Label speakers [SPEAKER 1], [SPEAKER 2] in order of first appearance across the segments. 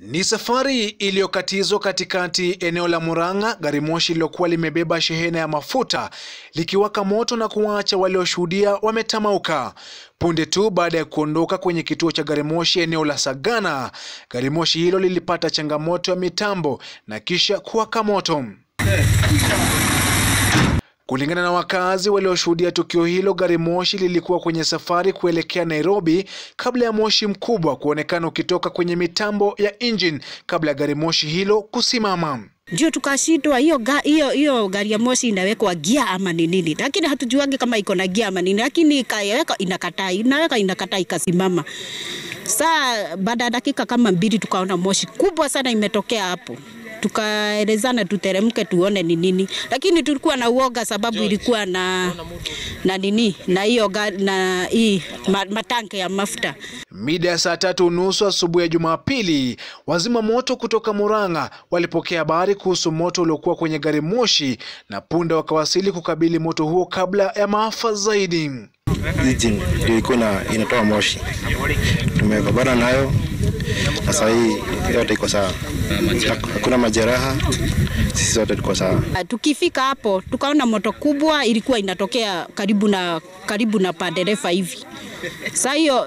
[SPEAKER 1] Ni safari iliyokatizwa katikati eneo la Murang'a, gari moshi lilokuwa limebeba shehena ya mafuta likiwaka moto na kuwaacha walioshuhudia wametamauka. Punde tu baada ya kuondoka kwenye kituo cha garimoshi eneo la Sagana, gari moshi hilo lilipata changamoto ya mitambo na kisha kuwaka moto. Kulingana na wakazi walioshuhudia tukio hilo, gari moshi lilikuwa kwenye safari kuelekea Nairobi kabla ya moshi mkubwa kuonekana ukitoka kwenye mitambo ya engine kabla ya gari moshi hilo kusimama. Ndio tukashindwa hiyo hiyo
[SPEAKER 2] hiyo gari ya moshi inawekwa gia ama ni nini, lakini hatujuangi kama iko na gia ama nini, lakini ikaweka inakataa, inaweka inakataa, ikasimama. Saa baada ya dakika kama mbili tukaona moshi kubwa sana imetokea hapo tukaelezana tuteremke tuone ni nini, lakini tulikuwa na uoga sababu ilikuwa na na nini na hiyo na
[SPEAKER 1] hii matanke ya mafuta. Mida ya saa tatu nusu asubuhi ya Jumapili, wazima moto kutoka Murang'a walipokea habari kuhusu moto uliokuwa kwenye gari moshi na punda wakawasili kukabili moto huo kabla ya maafa zaidi engine ndio iko inatoa moshi. Tumepambana nayo na saa hii yote iko sawa, hakuna majeraha, sisi sote tuko sawa.
[SPEAKER 2] Ah, tukifika hapo tukaona moto kubwa ilikuwa inatokea karibu na karibu na padereva hivi. Saa hiyo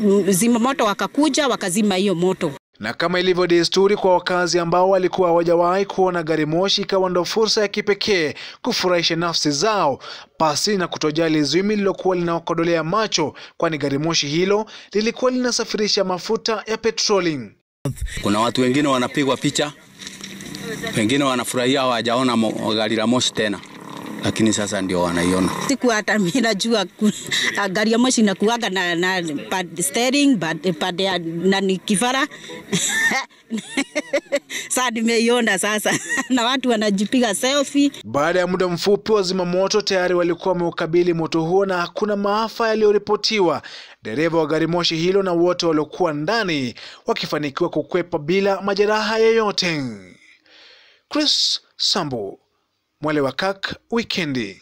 [SPEAKER 2] mm, zimamoto wakakuja wakazima hiyo moto.
[SPEAKER 1] Na kama ilivyo desturi kwa wakazi ambao walikuwa hawajawahi kuona gari moshi, ikawa ndo fursa ya kipekee kufurahisha nafsi zao pasi na kutojali zimi lilokuwa linawakodolea macho, kwani gari moshi hilo lilikuwa linasafirisha mafuta ya petroli.
[SPEAKER 2] Kuna watu wengine wanapigwa picha, wengine wanafurahia hawajaona gari la moshi tena lakini sasa ndio wanaiona. Siku hata mimi najua gari ya moshi inakuaga na, na pad steering pad, pad ya nani kifara saa nimeiona sasa na watu wanajipiga
[SPEAKER 1] selfie. Baada ya muda mfupi, wazima moto tayari walikuwa wameukabili moto huo na hakuna maafa yaliyoripotiwa, dereva wa gari moshi hilo na wote waliokuwa ndani wakifanikiwa kukwepa bila majeraha yoyote. Chris Sambu Mwale wa Kak Wikendi.